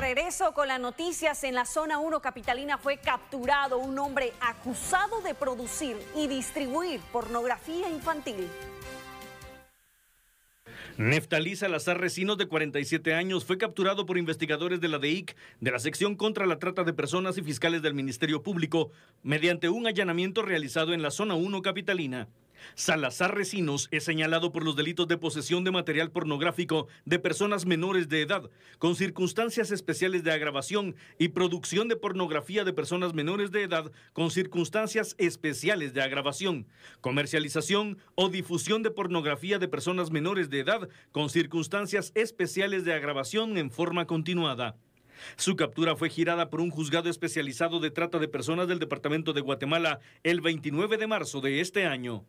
regreso con las noticias. En la zona 1 capitalina fue capturado un hombre acusado de producir y distribuir pornografía infantil. Neftalí Salazar Recinos, de 47 años, fue capturado por investigadores de la DEIC, de la Sección contra la Trata de Personas y Fiscales del Ministerio Público, mediante un allanamiento realizado en la Zona 1 Capitalina. Salazar Recinos es señalado por los delitos de posesión de material pornográfico de personas menores de edad, con circunstancias especiales de agravación y producción de pornografía de personas menores de edad con circunstancias especiales de agravación, comercialización o difusión de pornografía de personas menores de edad con circunstancias especiales de agravación en forma continuada. Su captura fue girada por un juzgado especializado de trata de personas del Departamento de Guatemala el 29 de marzo de este año.